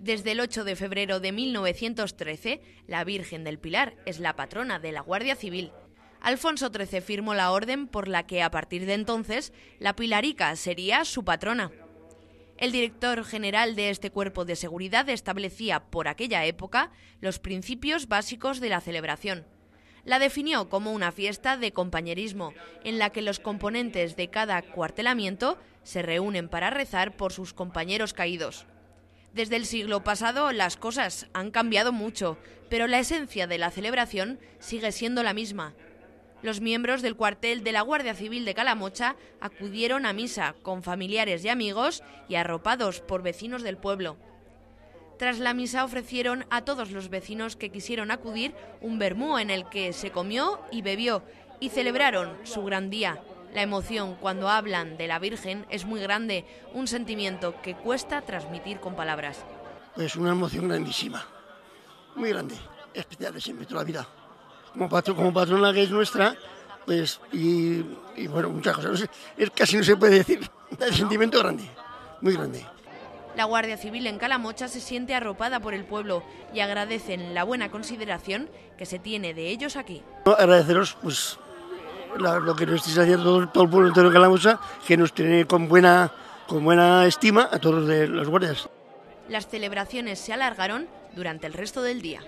Desde el 8 de febrero de 1913, la Virgen del Pilar es la patrona de la Guardia Civil. Alfonso XIII firmó la orden por la que a partir de entonces la Pilarica sería su patrona. El director general de este cuerpo de seguridad establecía por aquella época los principios básicos de la celebración. La definió como una fiesta de compañerismo en la que los componentes de cada cuartelamiento se reúnen para rezar por sus compañeros caídos. Desde el siglo pasado las cosas han cambiado mucho, pero la esencia de la celebración sigue siendo la misma. Los miembros del cuartel de la Guardia Civil de Calamocha acudieron a misa con familiares y amigos y arropados por vecinos del pueblo. Tras la misa ofrecieron a todos los vecinos que quisieron acudir un vermú en el que se comió y bebió y celebraron su gran día. La emoción cuando hablan de la Virgen es muy grande, un sentimiento que cuesta transmitir con palabras. Es una emoción grandísima, muy grande, especial de siempre, toda la vida. Como, como patrona que es nuestra, pues, y, bueno, muchas cosas. casi no se puede decir, es sentimiento grande, muy grande. La Guardia Civil en Calamocha se siente arropada por el pueblo y agradecen la buena consideración que se tiene de ellos aquí. Agradeceros pues, lo que nos estáis haciendo todo, el pueblo entero de Calamosa, que nos tiene con buena, con buena estima a todos de los guardias. Las celebraciones se alargaron durante el resto del día.